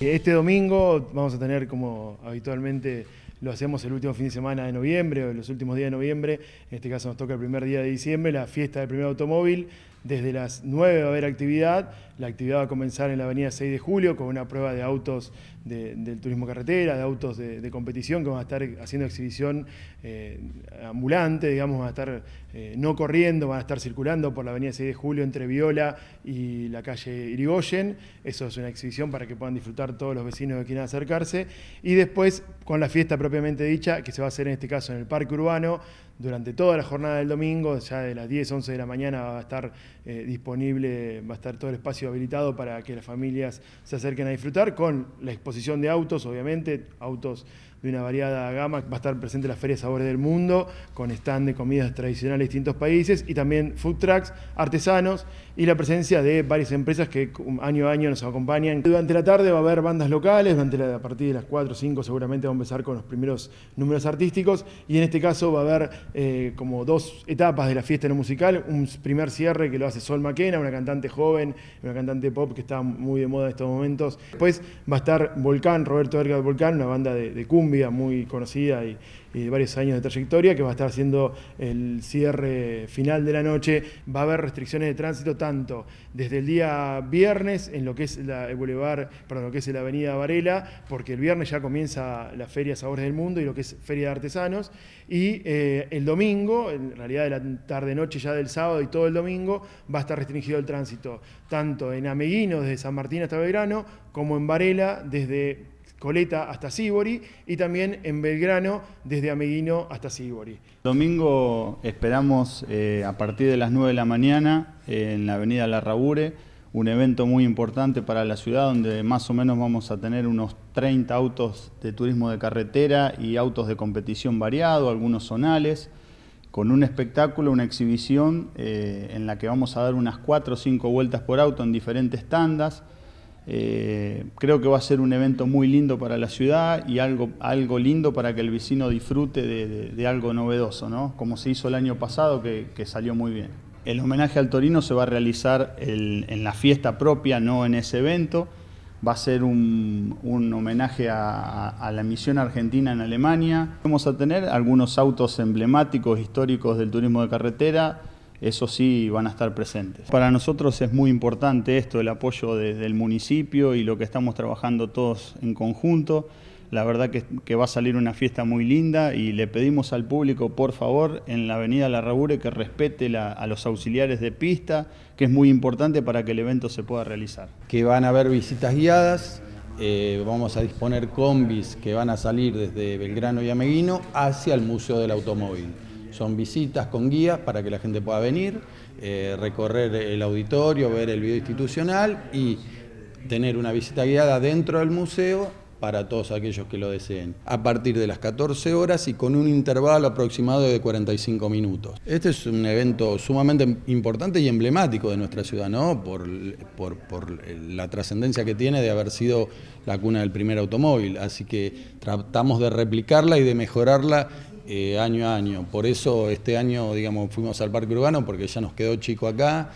Este domingo vamos a tener, como habitualmente lo hacemos el último fin de semana de noviembre o los últimos días de noviembre, en este caso nos toca el primer día de diciembre, la fiesta del primer automóvil, desde las 9 va a haber actividad. La actividad va a comenzar en la avenida 6 de julio con una prueba de autos del turismo carretera, de autos de, competición que van a estar haciendo exhibición eh, ambulante, digamos, van a estar eh, no corriendo, van a estar circulando por la avenida 6 de julio entre Viola y la calle Irigoyen. Eso es una exhibición para que puedan disfrutar todos los vecinos que quieran acercarse. Y después con la fiesta propiamente dicha, que se va a hacer en este caso en el Parque Urbano durante toda la jornada del domingo, ya de las 10, 11 de la mañana va a estar eh, disponible, va a estar todo el espacio habilitado para que las familias se acerquen a disfrutar, con la exposición de autos, obviamente, autos de una variada gama. Va a estar presente la Feria Sabores del Mundo, con stand de comidas tradicionales de distintos países y también food trucks, artesanos y la presencia de varias empresas que año a año nos acompañan. Durante la tarde va a haber bandas locales, durante a partir de las 4 o 5 seguramente va a empezar con los primeros números artísticos y en este caso va a haber eh, como dos etapas de la fiesta musical, un primer cierre que lo hace Sol Maquena, una cantante joven, una cantante pop que está muy de moda en estos momentos. Después va a estar Volcán, Roberto Verga Volcán, una banda de, de muy conocida y, de varios años de trayectoria, que va a estar haciendo el cierre final de la noche. Va a haber restricciones de tránsito tanto desde el día viernes en lo que es la, el Boulevard, lo que es la Avenida Varela, porque el viernes ya comienza la Feria Sabores del Mundo y lo que es Feria de Artesanos. Y eh, el domingo, en realidad de la tarde-noche ya del sábado y todo el domingo, va a estar restringido el tránsito, tanto en Ameguino desde San Martín hasta Belgrano, como en Varela desde Coleta hasta Sibori y también en Belgrano desde Ameguino hasta Sibori. Domingo esperamos eh, a partir de las 9 de la mañana eh, en la avenida Larrabure un evento muy importante para la ciudad donde más o menos vamos a tener unos 30 autos de turismo de carretera y autos de competición variado, algunos zonales, con un espectáculo, una exhibición eh, en la que vamos a dar unas 4 o 5 vueltas por auto en diferentes tandas eh, creo que va a ser un evento muy lindo para la ciudad y algo, lindo para que el vecino disfrute de, algo novedoso, ¿no? como se hizo el año pasado, que, salió muy bien. El homenaje al Torino se va a realizar en la fiesta propia, no en ese evento. Va a ser un, homenaje a, la misión argentina en Alemania. Vamos a tener algunos autos emblemáticos, históricos del turismo de carretera, eso sí van a estar presentes. Para nosotros es muy importante esto, el apoyo del municipio y lo que estamos trabajando todos en conjunto. La verdad que, va a salir una fiesta muy linda y le pedimos al público, por favor, en la avenida La Rabure que respete a los auxiliares de pista, que es muy importante para que el evento se pueda realizar. Que van a haber visitas guiadas, eh, vamos a disponer combis que van a salir desde Belgrano y Ameguino hacia el Museo del Automóvil. Son visitas con guías para que la gente pueda venir, eh, recorrer el auditorio, ver el video institucional y tener una visita guiada dentro del museo para todos aquellos que lo deseen, a partir de las 14 horas y con un intervalo aproximado de 45 minutos. Este es un evento sumamente importante y emblemático de nuestra ciudad, ¿no? Por, por la trascendencia que tiene de haber sido la cuna del primer automóvil. Así que tratamos de replicarla y de mejorarla eh, año a año. Por eso este año, digamos, fuimos al Parque Urbano porque ya nos quedó chico acá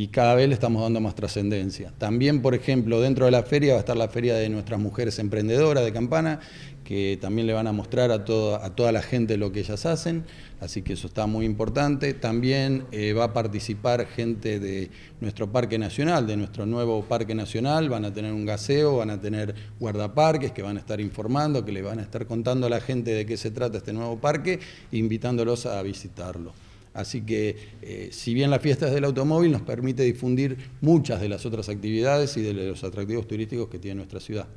y cada vez le estamos dando más trascendencia. También, por ejemplo, dentro de la feria va a estar la feria de nuestras mujeres emprendedoras de Campana, que también le van a mostrar a, toda, la gente lo que ellas hacen, así que eso está muy importante. También eh, va a participar gente de nuestro Parque Nacional, de nuestro nuevo Parque Nacional, van a tener un gaseo, van a tener guardaparques que van a estar informando, que le van a estar contando a la gente de qué se trata este nuevo parque, invitándolos a visitarlo. Así que, eh, si bien las es del automóvil nos permite difundir muchas de las otras actividades y de los atractivos turísticos que tiene nuestra ciudad.